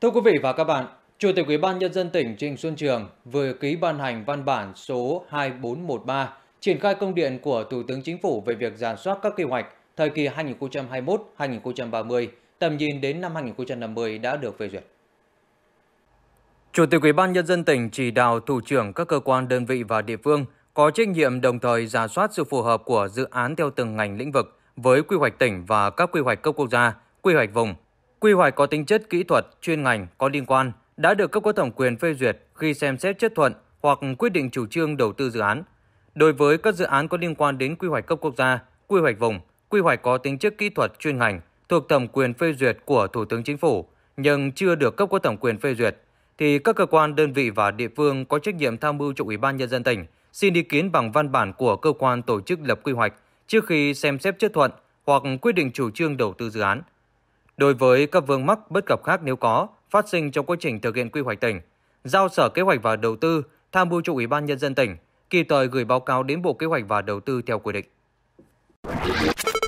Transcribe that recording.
Thưa quý vị và các bạn, Chủ tịch Ủy ban Nhân dân tỉnh Trịnh Xuân Trường vừa ký ban hành văn bản số 2413 triển khai công điện của Thủ tướng Chính phủ về việc giả soát các kế hoạch thời kỳ 2021-2030, tầm nhìn đến năm 2050 đã được phê duyệt. Chủ tịch Ủy ban Nhân dân tỉnh chỉ đạo thủ trưởng các cơ quan đơn vị và địa phương có trách nhiệm đồng thời giả soát sự phù hợp của dự án theo từng ngành lĩnh vực với quy hoạch tỉnh và các quy hoạch cấp quốc gia, quy hoạch vùng, quy hoạch có tính chất kỹ thuật, chuyên ngành có liên quan đã được cấp có thẩm quyền phê duyệt khi xem xét chấp thuận hoặc quyết định chủ trương đầu tư dự án. Đối với các dự án có liên quan đến quy hoạch cấp quốc gia, quy hoạch vùng, quy hoạch có tính chất kỹ thuật chuyên ngành thuộc thẩm quyền phê duyệt của Thủ tướng Chính phủ nhưng chưa được cấp có thẩm quyền phê duyệt thì các cơ quan đơn vị và địa phương có trách nhiệm tham mưu cho Ủy ban nhân dân tỉnh xin ý kiến bằng văn bản của cơ quan tổ chức lập quy hoạch trước khi xem xét chấp thuận hoặc quyết định chủ trương đầu tư dự án. Đối với các vướng mắc bất cập khác nếu có phát sinh trong quá trình thực hiện quy hoạch tỉnh, giao Sở Kế hoạch và Đầu tư tham mưu cho Ủy ban nhân dân tỉnh kịp thời gửi báo cáo đến Bộ Kế hoạch và Đầu tư theo quy định.